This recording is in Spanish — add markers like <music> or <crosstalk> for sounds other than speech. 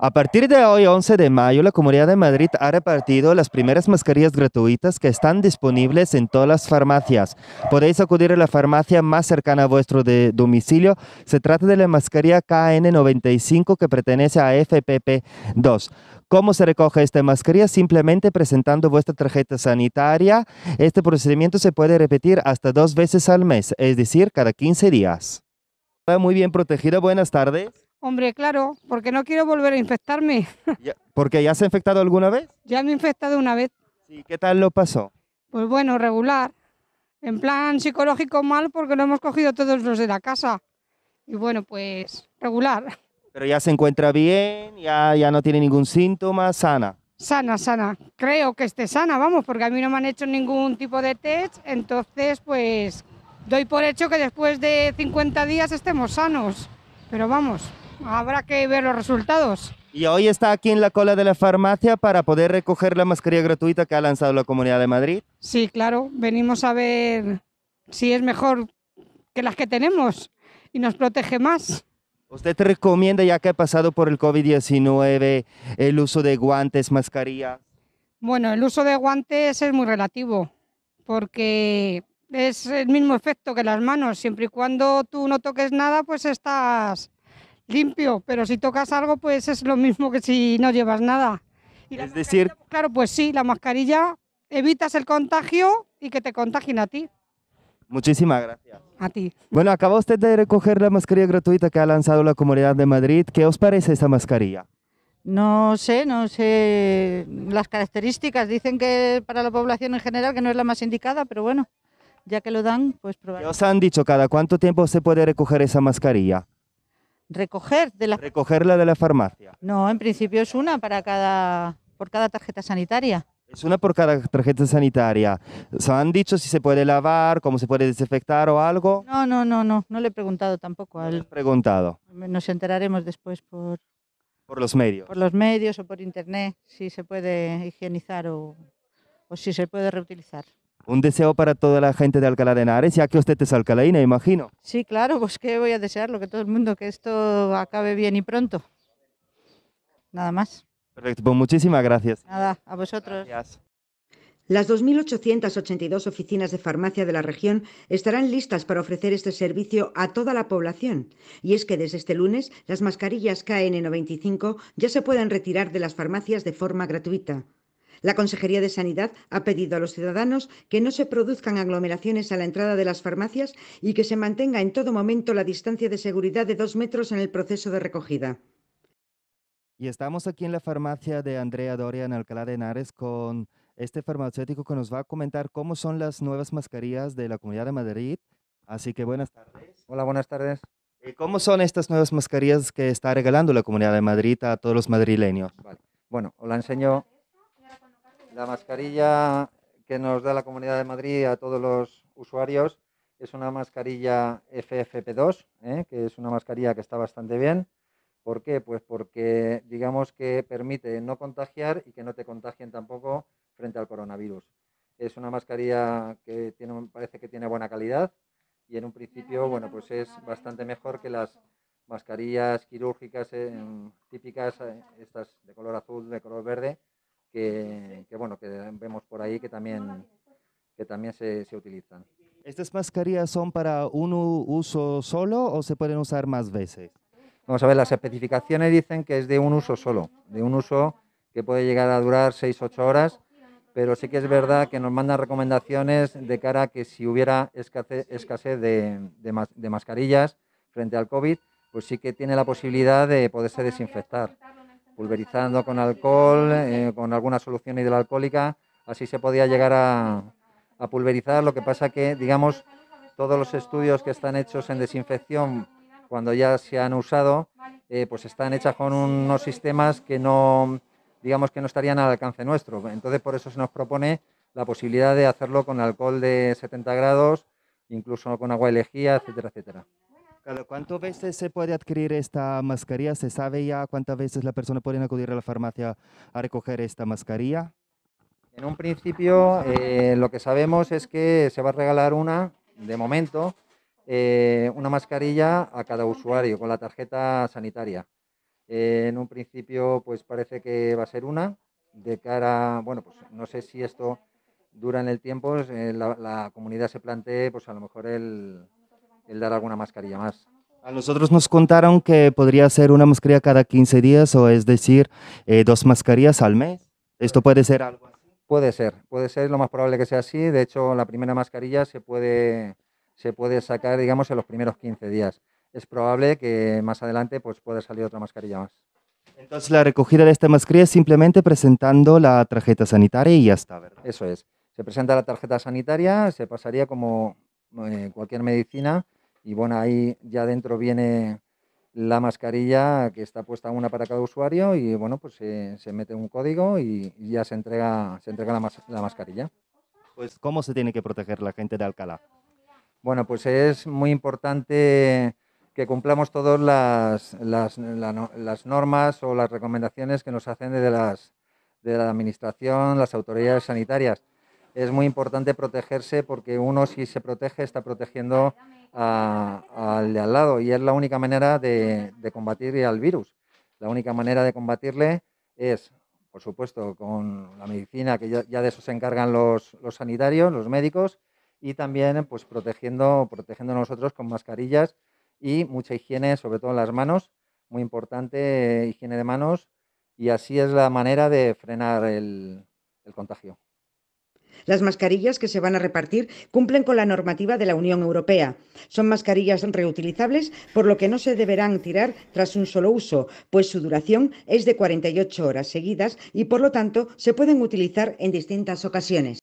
A partir de hoy, 11 de mayo, la Comunidad de Madrid ha repartido las primeras mascarillas gratuitas que están disponibles en todas las farmacias. Podéis acudir a la farmacia más cercana a vuestro domicilio. Se trata de la mascarilla KN95 que pertenece a FPP2. ¿Cómo se recoge esta mascarilla? Simplemente presentando vuestra tarjeta sanitaria. Este procedimiento se puede repetir hasta dos veces al mes, es decir, cada 15 días. Muy bien protegida, buenas tardes. Hombre, claro, porque no quiero volver a infectarme. <laughs> ¿Porque ya se ha infectado alguna vez? Ya me he infectado una vez. ¿Y qué tal lo pasó? Pues bueno, regular. En plan psicológico mal porque lo hemos cogido todos los de la casa. Y bueno, pues regular. Pero ya se encuentra bien, ya, ya no tiene ningún síntoma, sana. Sana, sana. Creo que esté sana, vamos, porque a mí no me han hecho ningún tipo de test. Entonces, pues doy por hecho que después de 50 días estemos sanos. Pero vamos, Habrá que ver los resultados. Y hoy está aquí en la cola de la farmacia para poder recoger la mascarilla gratuita que ha lanzado la Comunidad de Madrid. Sí, claro, venimos a ver si es mejor que las que tenemos y nos protege más. ¿Usted te recomienda, ya que ha pasado por el COVID-19, el uso de guantes, mascarilla? Bueno, el uso de guantes es muy relativo, porque es el mismo efecto que las manos. Siempre y cuando tú no toques nada, pues estás limpio, pero si tocas algo, pues es lo mismo que si no llevas nada. es decir, claro, pues sí, la mascarilla evitas el contagio y que te contagien a ti. Muchísimas gracias. A ti. Bueno, acaba usted de recoger la mascarilla gratuita que ha lanzado la Comunidad de Madrid. ¿Qué os parece esa mascarilla? No sé, no sé las características. Dicen que para la población en general que no es la más indicada, pero bueno, ya que lo dan, pues probar. os han dicho cada cuánto tiempo se puede recoger esa mascarilla? Recoger de la Recogerla de la farmacia. No, en principio es una para cada por cada tarjeta sanitaria. Es una por cada tarjeta sanitaria. ¿Se han dicho si se puede lavar, cómo se puede desinfectar o algo? No, no, no, no, no le he preguntado tampoco. Al... No le he preguntado. Nos enteraremos después por... Por los medios. Por los medios o por internet, si se puede higienizar o si se puede reutilizar. Un deseo para toda la gente de Alcalá de Henares, ya que usted es alcalaína, imagino. Sí, claro, pues que voy a desear, lo que todo el mundo, que esto acabe bien y pronto. Nada más. Perfecto, pues muchísimas gracias. Nada, a vosotros. Gracias. Las 2.882 oficinas de farmacia de la región estarán listas para ofrecer este servicio a toda la población. Y es que desde este lunes las mascarillas KN95 ya se pueden retirar de las farmacias de forma gratuita. La Consejería de Sanidad ha pedido a los ciudadanos que no se produzcan aglomeraciones a la entrada de las farmacias y que se mantenga en todo momento la distancia de seguridad de dos metros en el proceso de recogida. Y estamos aquí en la farmacia de Andrea Doria en Alcalá de Henares con este farmacéutico que nos va a comentar cómo son las nuevas mascarillas de la Comunidad de Madrid. Así que buenas tardes. Hola, buenas tardes. Eh, ¿Cómo son estas nuevas mascarillas que está regalando la Comunidad de Madrid a todos los madrileños? Bueno, os la enseño la mascarilla que nos da la Comunidad de Madrid a todos los usuarios es una mascarilla FFP2, ¿eh? que es una mascarilla que está bastante bien. ¿Por qué? Pues porque digamos que permite no contagiar y que no te contagien tampoco frente al coronavirus. Es una mascarilla que parece que tiene buena calidad y en un principio, bueno, pues es bastante mejor que las mascarillas quirúrgicas eh, típicas, eh, estas de color azul, de color verde, que, bueno, que vemos por ahí que también, que también se, se utilizan. ¿Estas mascarillas son para un uso solo o se pueden usar más veces? Vamos a ver, las especificaciones dicen que es de un uso solo, de un uso que puede llegar a durar 6-8 horas, pero sí que es verdad que nos mandan recomendaciones de cara a que si hubiera escasez de, de, de mascarillas frente al COVID, pues sí que tiene la posibilidad de poderse desinfectar pulverizando con alcohol, eh, con alguna solución hidroalcohólica, así se podía llegar a, pulverizar. Lo que pasa que, digamos, todos los estudios que están hechos en desinfección cuando ya se han usado, eh, pues están hechos con unos sistemas que no, digamos que no estarían al alcance nuestro. Entonces, por eso se nos propone la posibilidad de hacerlo con alcohol de 70 grados, incluso con agua elegida, etcétera, etcétera cuántas veces se puede adquirir esta mascarilla? ¿Se sabe ya cuántas veces la persona puede acudir a la farmacia a recoger esta mascarilla? En un principio, eh, lo que sabemos es que se va a regalar una, de momento, eh, una mascarilla a cada usuario con la tarjeta sanitaria. Eh, en un principio, pues parece que va a ser una. De cara, bueno, pues no sé si esto dura en el tiempo, la, comunidad se plantee, pues a lo mejor el, el dar alguna mascarilla más. A nosotros nos contaron que podría ser una mascarilla cada 15 días o es decir, eh, dos mascarillas al mes. ¿Esto puede ser algo así? Puede ser, puede ser, lo más probable que sea así. De hecho, la primera mascarilla se puede, se puede sacar, digamos, en los primeros 15 días. Es probable que más adelante pues, pueda salir otra mascarilla más. Entonces, la recogida de esta mascarilla es simplemente presentando la tarjeta sanitaria y ya está, ¿verdad? Eso es. Se presenta la tarjeta sanitaria, se pasaría como eh, cualquier medicina y bueno, ahí ya dentro viene la mascarilla que está puesta una para cada usuario y bueno, pues se, mete un código y, ya se entrega, se entrega la, la mascarilla. Pues, ¿cómo se tiene que proteger la gente de Alcalá? Bueno, pues es muy importante que cumplamos todas las, las, normas o las recomendaciones que nos hacen de, las, de la Administración, las autoridades sanitarias es muy importante protegerse porque uno si se protege está protegiendo al de al lado y es la única manera de, combatir al virus. La única manera de combatirle es, por supuesto, con la medicina, que ya, de eso se encargan los, sanitarios, los médicos, y también pues, protegiendo, protegiendo nosotros con mascarillas y mucha higiene, sobre todo en las manos, muy importante eh, higiene de manos, y así es la manera de frenar el contagio. Las mascarillas que se van a repartir cumplen con la normativa de la Unión Europea. Son mascarillas reutilizables, por lo que no se deberán tirar tras un solo uso, pues su duración es de 48 horas seguidas y por lo tanto se pueden utilizar en distintas ocasiones.